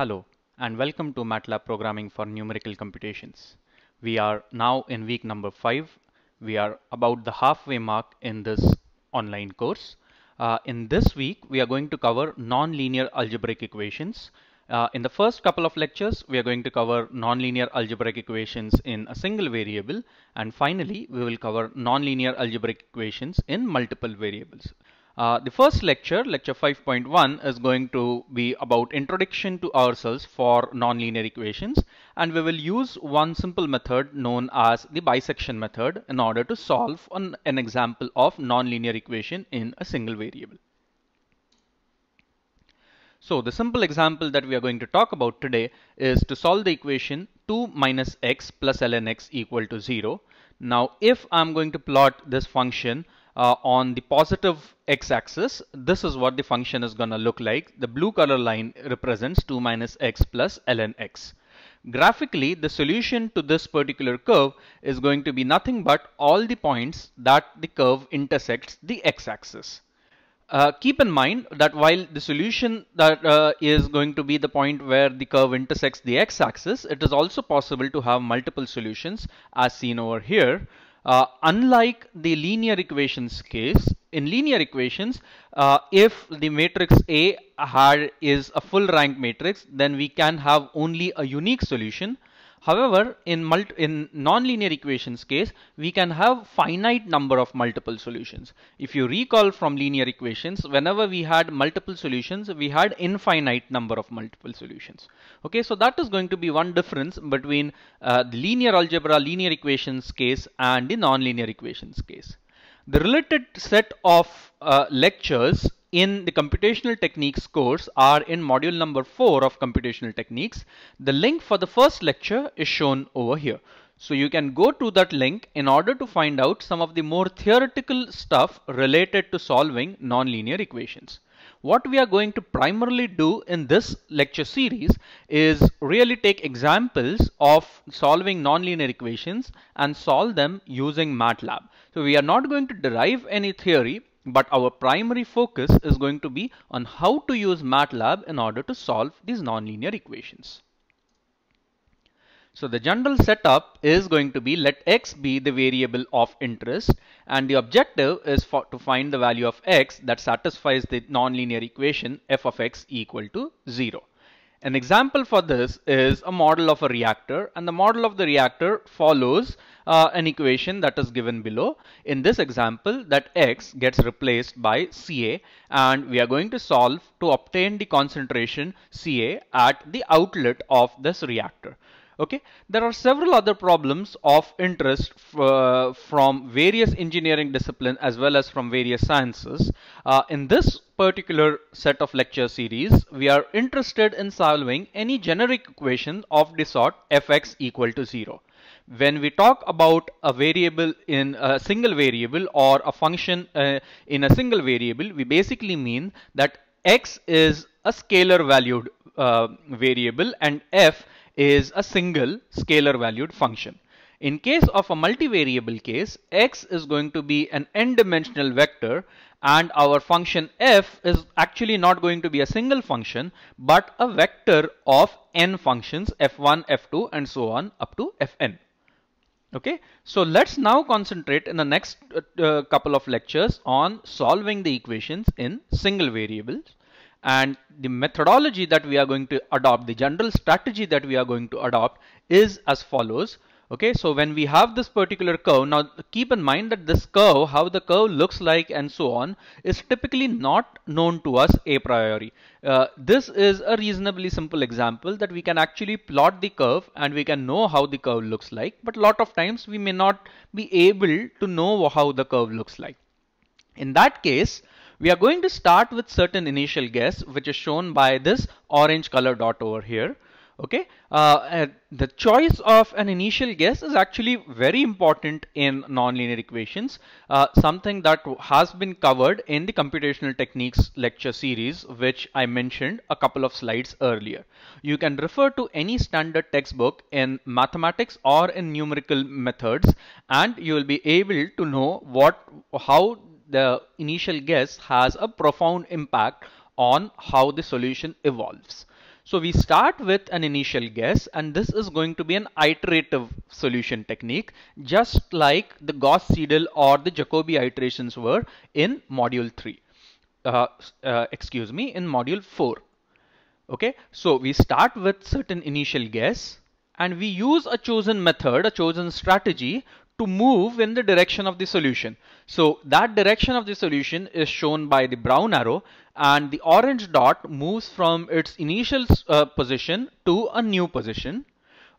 Hello and welcome to MATLAB programming for numerical computations. We are now in week number 5. We are about the halfway mark in this online course. Uh, in this week we are going to cover nonlinear algebraic equations. Uh, in the first couple of lectures we are going to cover nonlinear algebraic equations in a single variable and finally we will cover nonlinear algebraic equations in multiple variables. Uh, the first lecture, lecture 5.1 is going to be about introduction to ourselves for nonlinear equations and we will use one simple method known as the bisection method in order to solve an, an example of nonlinear equation in a single variable. So the simple example that we are going to talk about today is to solve the equation 2 minus x plus ln x equal to 0. Now if I'm going to plot this function uh, on the positive x-axis, this is what the function is going to look like. The blue color line represents 2 minus x plus ln x. Graphically, the solution to this particular curve is going to be nothing but all the points that the curve intersects the x-axis. Uh, keep in mind that while the solution that uh, is going to be the point where the curve intersects the x-axis, it is also possible to have multiple solutions as seen over here. Uh, unlike the linear equations case, in linear equations, uh, if the matrix A had is a full rank matrix, then we can have only a unique solution. However, in, in nonlinear equations case, we can have finite number of multiple solutions. If you recall from linear equations, whenever we had multiple solutions, we had infinite number of multiple solutions. Okay, so that is going to be one difference between uh, the linear algebra, linear equations case and the nonlinear equations case. The related set of uh, lectures in the computational techniques course are in module number 4 of computational techniques. The link for the first lecture is shown over here. So you can go to that link in order to find out some of the more theoretical stuff related to solving nonlinear equations. What we are going to primarily do in this lecture series is really take examples of solving nonlinear equations and solve them using MATLAB. So we are not going to derive any theory but our primary focus is going to be on how to use MATLAB in order to solve these nonlinear equations. So the general setup is going to be let x be the variable of interest and the objective is for, to find the value of x that satisfies the nonlinear equation f of x equal to 0. An example for this is a model of a reactor and the model of the reactor follows uh, an equation that is given below. In this example that X gets replaced by Ca and we are going to solve to obtain the concentration Ca at the outlet of this reactor okay there are several other problems of interest uh, from various engineering discipline as well as from various sciences uh, in this particular set of lecture series we are interested in solving any generic equation of the sort fx equal to 0 when we talk about a variable in a single variable or a function uh, in a single variable we basically mean that x is a scalar valued uh, variable and f is a single scalar valued function. In case of a multivariable case, x is going to be an n-dimensional vector and our function f is actually not going to be a single function but a vector of n functions f1, f2 and so on up to fn. Okay, so let's now concentrate in the next uh, uh couple of lectures on solving the equations in single variables and the methodology that we are going to adopt the general strategy that we are going to adopt is as follows okay so when we have this particular curve now keep in mind that this curve how the curve looks like and so on is typically not known to us a priori uh, this is a reasonably simple example that we can actually plot the curve and we can know how the curve looks like but lot of times we may not be able to know how the curve looks like in that case we are going to start with certain initial guess, which is shown by this orange color dot over here. Okay, uh, the choice of an initial guess is actually very important in nonlinear equations, uh, something that has been covered in the computational techniques lecture series, which I mentioned a couple of slides earlier. You can refer to any standard textbook in mathematics or in numerical methods, and you will be able to know what how the initial guess has a profound impact on how the solution evolves. So we start with an initial guess and this is going to be an iterative solution technique just like the Gauss-Seidel or the Jacobi iterations were in module 3. Uh, uh, excuse me, in module 4. Okay, so we start with certain initial guess and we use a chosen method, a chosen strategy to move in the direction of the solution. So that direction of the solution is shown by the brown arrow and the orange dot moves from its initial uh, position to a new position.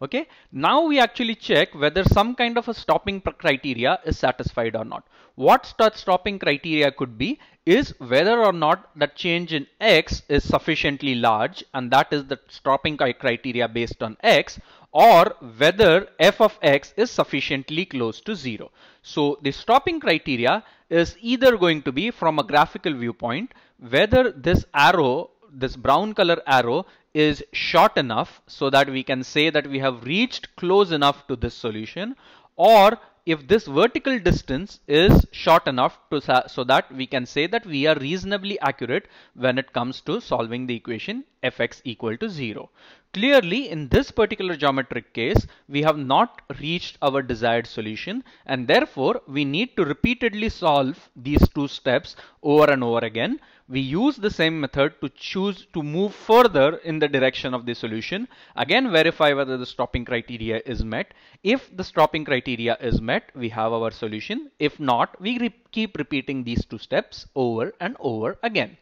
Okay. Now we actually check whether some kind of a stopping criteria is satisfied or not. What stopping criteria could be is whether or not the change in x is sufficiently large and that is the stopping criteria based on x or whether f of x is sufficiently close to 0. So the stopping criteria is either going to be from a graphical viewpoint whether this arrow this brown color arrow is short enough so that we can say that we have reached close enough to this solution or if this vertical distance is short enough to so that we can say that we are reasonably accurate when it comes to solving the equation fx equal to 0. Clearly, in this particular geometric case, we have not reached our desired solution and therefore we need to repeatedly solve these two steps over and over again. We use the same method to choose to move further in the direction of the solution. Again, verify whether the stopping criteria is met. If the stopping criteria is met, we have our solution. If not, we re keep repeating these two steps over and over again.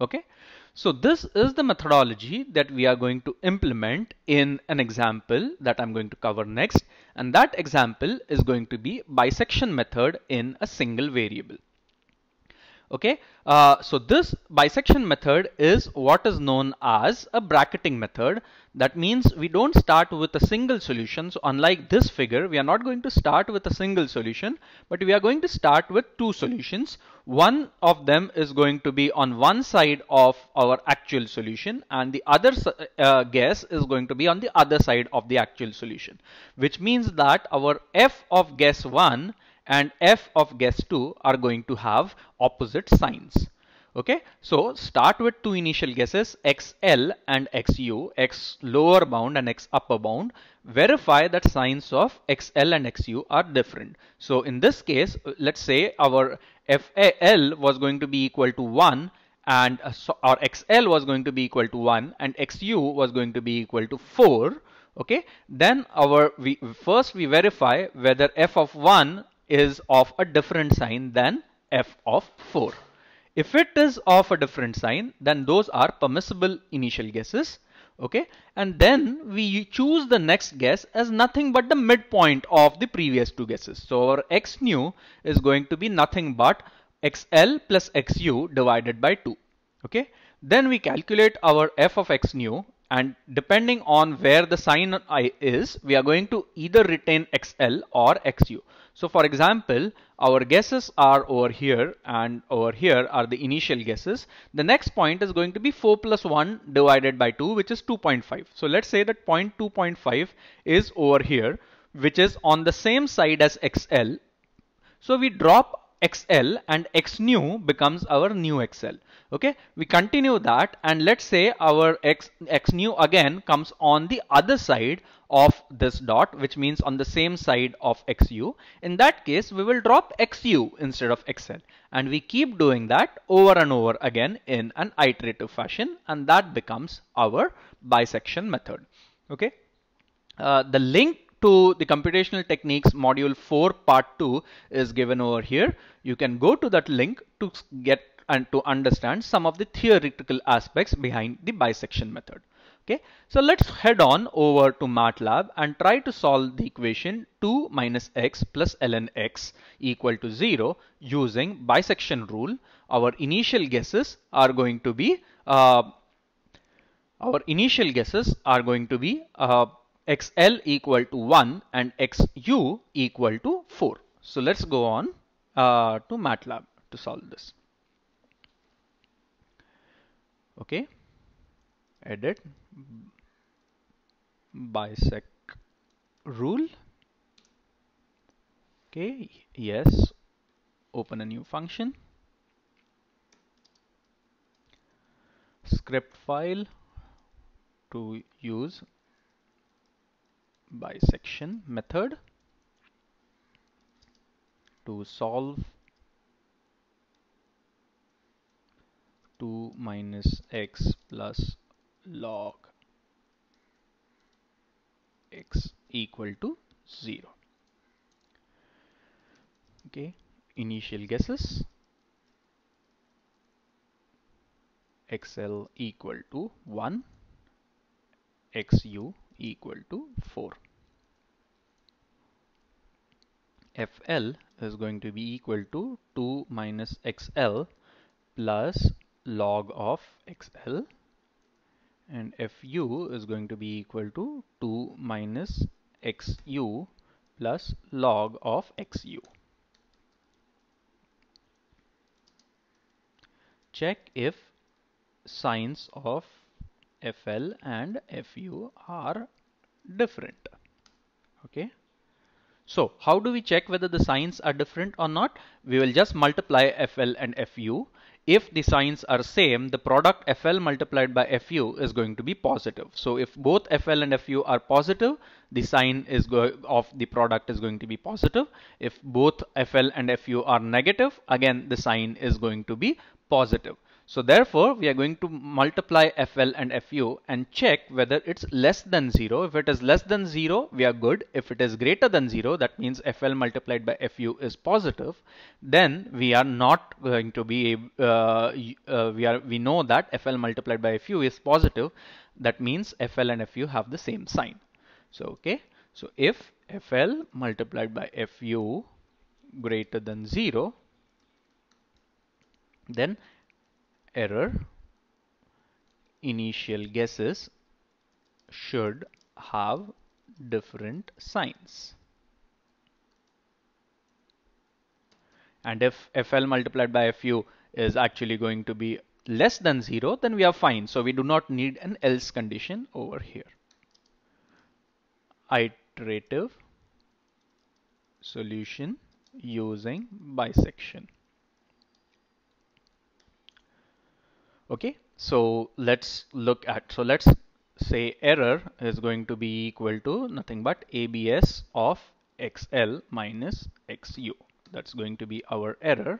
Okay. So this is the methodology that we are going to implement in an example that I'm going to cover next. And that example is going to be bisection method in a single variable. Okay, uh, so this bisection method is what is known as a bracketing method that means we don't start with a single solution. So unlike this figure, we are not going to start with a single solution, but we are going to start with two solutions. One of them is going to be on one side of our actual solution and the other uh, guess is going to be on the other side of the actual solution, which means that our f of guess 1 and f of guess 2 are going to have opposite signs. Okay, so start with two initial guesses xl and xu, x lower bound and x upper bound. Verify that signs of xl and xu are different. So in this case, let's say our fal was going to be equal to 1 and uh, our xl was going to be equal to 1 and xu was going to be equal to 4 okay then our we first we verify whether f of 1 is of a different sign than f of 4 if it is of a different sign, then those are permissible initial guesses. Okay. And then we choose the next guess as nothing but the midpoint of the previous two guesses. So our x new is going to be nothing but xl plus xu divided by 2. Okay. Then we calculate our f of x new and depending on where the sign i is we are going to either retain xl or xu so for example our guesses are over here and over here are the initial guesses the next point is going to be 4 plus 1 divided by 2 which is 2.5 so let's say that point 2.5 is over here which is on the same side as xl so we drop xl and x new becomes our new xl okay we continue that and let's say our x x new again comes on the other side of this dot which means on the same side of xu in that case we will drop xu instead of xl and we keep doing that over and over again in an iterative fashion and that becomes our bisection method okay uh, the link to the computational techniques module 4 part 2 is given over here. You can go to that link to get and to understand some of the theoretical aspects behind the bisection method. Okay, so let's head on over to MATLAB and try to solve the equation 2 minus x plus ln x equal to 0 using bisection rule. Our initial guesses are going to be uh, our initial guesses are going to be uh, xl equal to 1 and xu equal to 4. So let's go on uh, to MATLAB to solve this. Okay, edit bisect rule. Okay, yes, open a new function. Script file to use bisection method to solve 2 minus x plus log x equal to 0 okay initial guesses xl equal to 1 xu equal to 4. FL is going to be equal to 2 minus XL plus log of XL and FU is going to be equal to 2 minus XU plus log of XU. Check if signs of FL and FU are different. Okay. So how do we check whether the signs are different or not? We will just multiply FL and FU. If the signs are same, the product FL multiplied by FU is going to be positive. So if both FL and FU are positive, the sign is of the product is going to be positive. If both FL and FU are negative, again the sign is going to be positive. So therefore, we are going to multiply FL and FU and check whether it's less than 0. If it is less than 0, we are good. If it is greater than 0, that means FL multiplied by FU is positive. Then we are not going to be, uh, uh, we, are, we know that FL multiplied by FU is positive. That means FL and FU have the same sign. So, okay. So if FL multiplied by FU greater than 0, then error initial guesses should have different signs. And if FL multiplied by FU is actually going to be less than 0, then we are fine. So we do not need an else condition over here. Iterative solution using bisection. okay so let's look at so let's say error is going to be equal to nothing but abs of xl minus xu that's going to be our error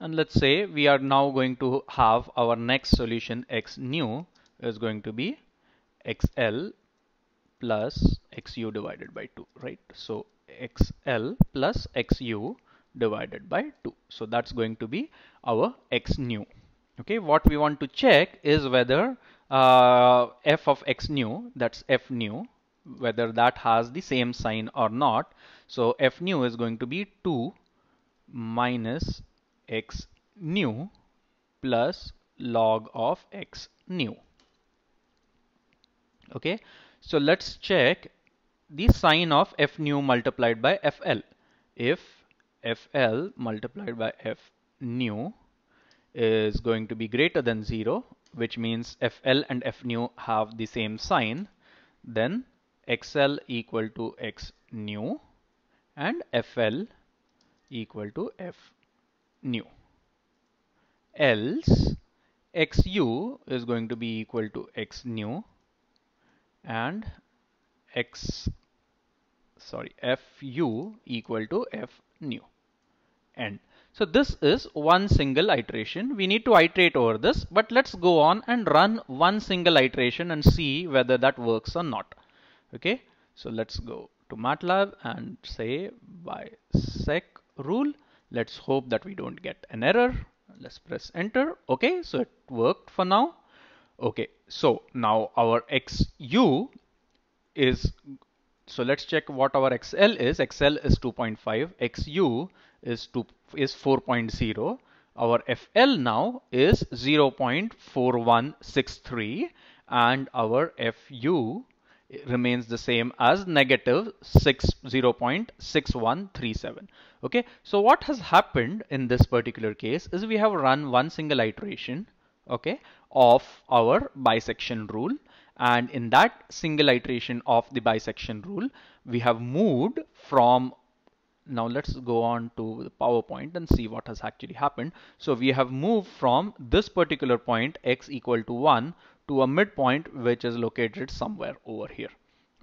and let's say we are now going to have our next solution x new is going to be xl plus xu divided by 2 right so xl plus xu divided by 2 so that's going to be our x new okay what we want to check is whether uh, f of x new that's f new whether that has the same sign or not so f new is going to be 2 minus x new plus log of x new okay so let's check the sign of f new multiplied by fl if fl multiplied by f new is going to be greater than 0 which means FL and Fnew have the same sign then XL equal to Xnew and FL equal to Fnew. else XU is going to be equal to Xnew and X sorry FU equal to Fnew. end so this is one single iteration. We need to iterate over this, but let's go on and run one single iteration and see whether that works or not. Okay, so let's go to MATLAB and say by sec rule, let's hope that we don't get an error. Let's press enter. Okay, so it worked for now. Okay, so now our XU is, so let's check what our XL is. XL is 2.5, XU is 2 is 4.0 our FL now is 0.4163 and our FU remains the same as negative 6 0.6137 okay so what has happened in this particular case is we have run one single iteration okay of our bisection rule and in that single iteration of the bisection rule we have moved from now let's go on to the PowerPoint and see what has actually happened. So we have moved from this particular point x equal to 1 to a midpoint which is located somewhere over here.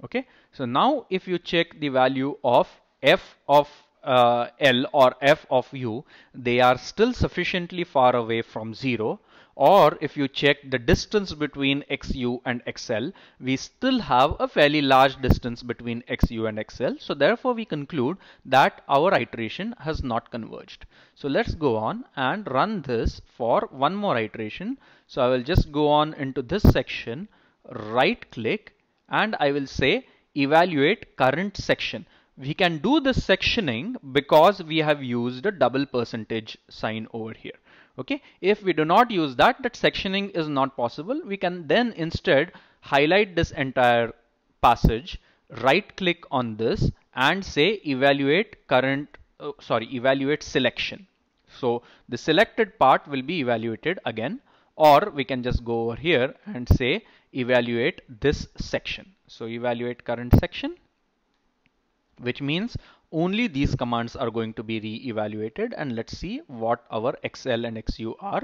Okay, so now if you check the value of f of uh, L or f of u, they are still sufficiently far away from 0 or if you check the distance between XU and XL, we still have a fairly large distance between XU and XL. So therefore we conclude that our iteration has not converged. So let's go on and run this for one more iteration. So I will just go on into this section, right click and I will say evaluate current section we can do the sectioning because we have used a double percentage sign over here okay if we do not use that that sectioning is not possible we can then instead highlight this entire passage right click on this and say evaluate current uh, sorry evaluate selection so the selected part will be evaluated again or we can just go over here and say evaluate this section so evaluate current section which means only these commands are going to be re-evaluated and let's see what our XL and XU are.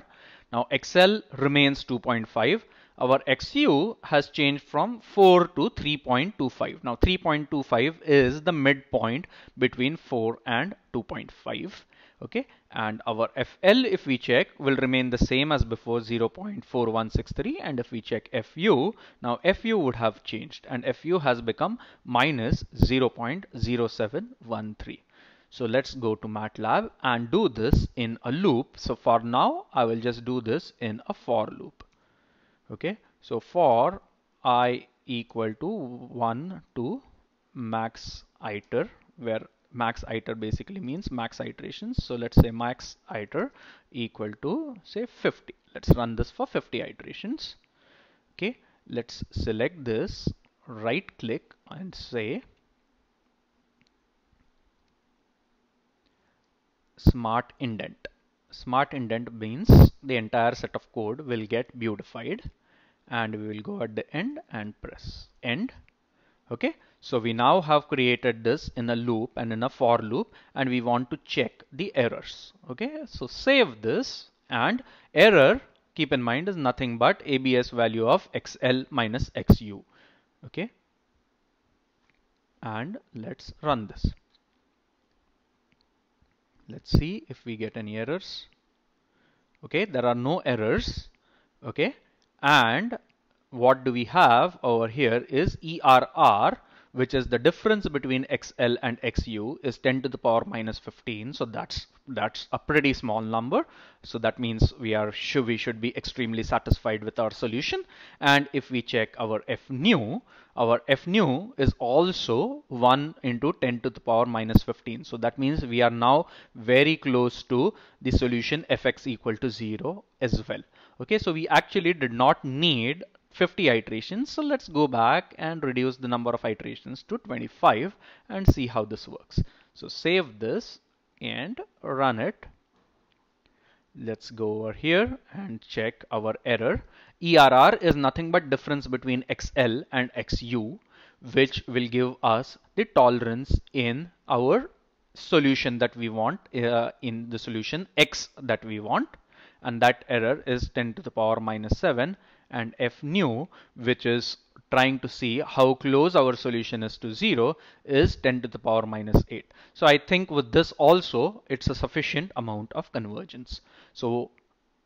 Now XL remains 2.5. Our XU has changed from 4 to 3.25. Now 3.25 is the midpoint between 4 and 2.5 okay and our FL if we check will remain the same as before 0.4163 and if we check FU now FU would have changed and FU has become minus 0.0713 so let's go to MATLAB and do this in a loop so for now I will just do this in a for loop okay so for i equal to 1 to max iter where max iter basically means max iterations so let's say max iter equal to say 50 let's run this for 50 iterations okay let's select this right click and say smart indent smart indent means the entire set of code will get beautified and we will go at the end and press end okay so we now have created this in a loop and in a for loop and we want to check the errors. Okay, so save this and error keep in mind is nothing but ABS value of XL minus XU. Okay, and let's run this. Let's see if we get any errors. Okay, there are no errors. Okay, and what do we have over here is ERR which is the difference between XL and XU is 10 to the power minus 15. So that's that's a pretty small number. So that means we are sure we should be extremely satisfied with our solution. And if we check our F nu, our F nu is also 1 into 10 to the power minus 15. So that means we are now very close to the solution Fx equal to 0 as well. Okay, so we actually did not need 50 iterations. So let's go back and reduce the number of iterations to 25 and see how this works. So save this and run it. Let's go over here and check our error. ERR is nothing but difference between XL and XU which will give us the tolerance in our solution that we want uh, in the solution X that we want and that error is 10 to the power minus 7 and f nu which is trying to see how close our solution is to 0 is 10 to the power minus 8. So I think with this also it's a sufficient amount of convergence. So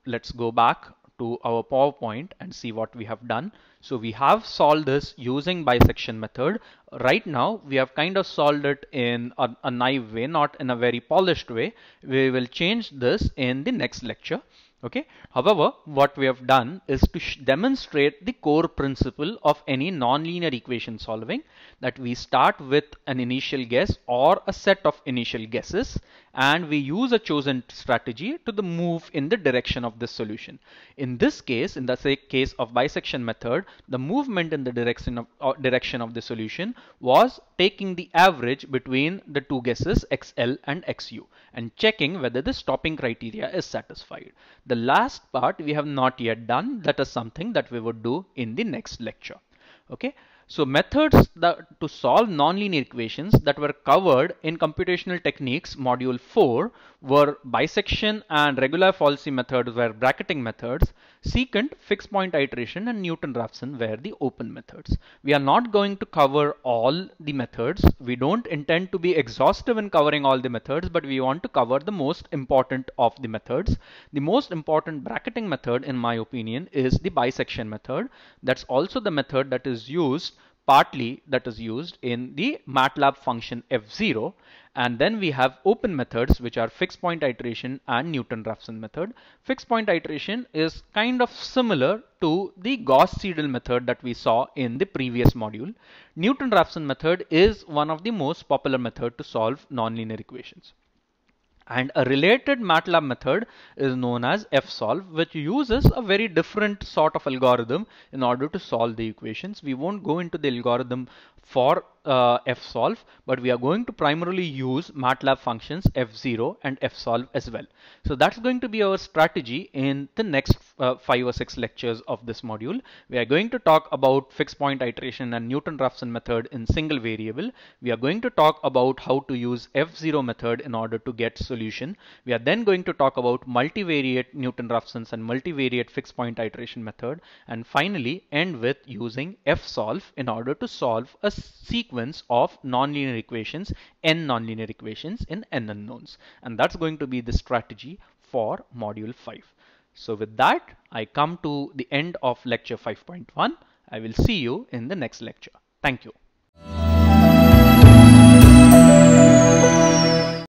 let's go back to our PowerPoint and see what we have done. So we have solved this using bisection method. Right now, we have kind of solved it in a, a naive way, not in a very polished way. We will change this in the next lecture. Okay. However, what we have done is to demonstrate the core principle of any nonlinear equation solving that we start with an initial guess or a set of initial guesses and we use a chosen strategy to the move in the direction of this solution. In this case, in the case of bisection method, the movement in the direction of, uh, direction of the solution was taking the average between the two guesses xl and xu and checking whether the stopping criteria is satisfied. The last part we have not yet done that is something that we would do in the next lecture. Okay. So methods that, to solve nonlinear equations that were covered in computational techniques module 4 were bisection and regular falsi methods were bracketing methods secant fixed point iteration and Newton-Raphson were the open methods. We are not going to cover all the methods. We don't intend to be exhaustive in covering all the methods, but we want to cover the most important of the methods. The most important bracketing method in my opinion is the bisection method. That's also the method that is used partly that is used in the MATLAB function F0 and then we have open methods which are fixed point iteration and Newton-Raphson method. Fixed point iteration is kind of similar to the Gauss-Seidel method that we saw in the previous module. Newton-Raphson method is one of the most popular method to solve nonlinear equations. And a related MATLAB method is known as fsolve, which uses a very different sort of algorithm in order to solve the equations. We won't go into the algorithm for uh, fsolve but we are going to primarily use MATLAB functions f0 and fsolve as well. So that's going to be our strategy in the next uh, five or six lectures of this module. We are going to talk about fixed point iteration and Newton-Raphson method in single variable. We are going to talk about how to use f0 method in order to get solution. We are then going to talk about multivariate Newton-Raphson's and multivariate fixed point iteration method and finally end with using fsolve in order to solve a sequence sequence of nonlinear equations, n nonlinear equations in n unknowns. And that's going to be the strategy for module 5. So with that, I come to the end of lecture 5.1. I will see you in the next lecture. Thank you.